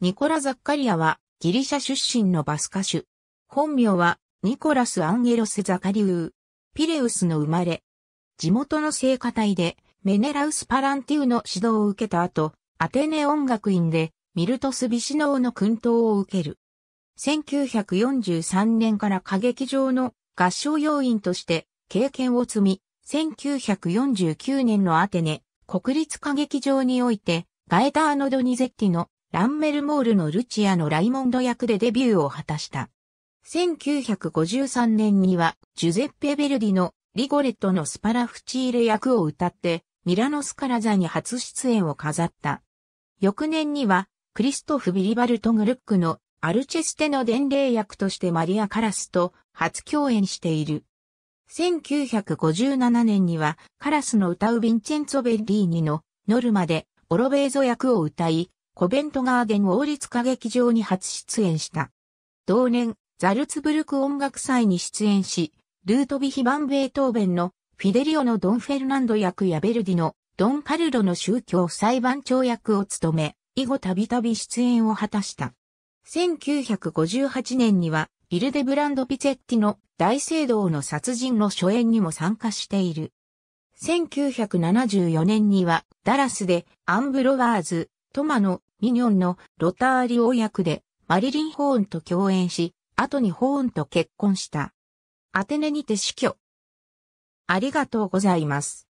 ニコラ・ザッカリアはギリシャ出身のバス歌手。本名はニコラス・アンゲロス・ザカリウー。ピレウスの生まれ。地元の聖歌隊でメネラウス・パランティウの指導を受けた後、アテネ音楽院でミルトス・ビシノーの訓導を受ける。1943年から歌劇場の合唱要員として経験を積み、1949年のアテネ国立歌劇場においてガエターノ・ドニゼッティのランメルモールのルチアのライモンド役でデビューを果たした。1953年には、ジュゼッペ・ベルディのリゴレットのスパラフチーレ役を歌って、ミラノスカラザに初出演を飾った。翌年には、クリストフ・ビリバルト・グルックのアルチェステの伝令役としてマリア・カラスと初共演している。1957年には、カラスの歌うヴィンチェンツォ・ベッリーニのノルマでオロベーゾ役を歌い、コベントガーデン王立歌劇場に初出演した。同年、ザルツブルク音楽祭に出演し、ルートビヒン・ベートーベンのフィデリオのドン・フェルナンド役やベルディのドン・カルロの宗教裁判長役を務め、以後たびたび出演を果たした。1958年には、イルデブランド・ピツェッティの大聖堂の殺人の初演にも参加している。1974年には、ダラスでアンブ・ロワーズ、トマのミニョンのロターリオ役でマリリン・ホーンと共演し、後にホーンと結婚した。アテネにて死去。ありがとうございます。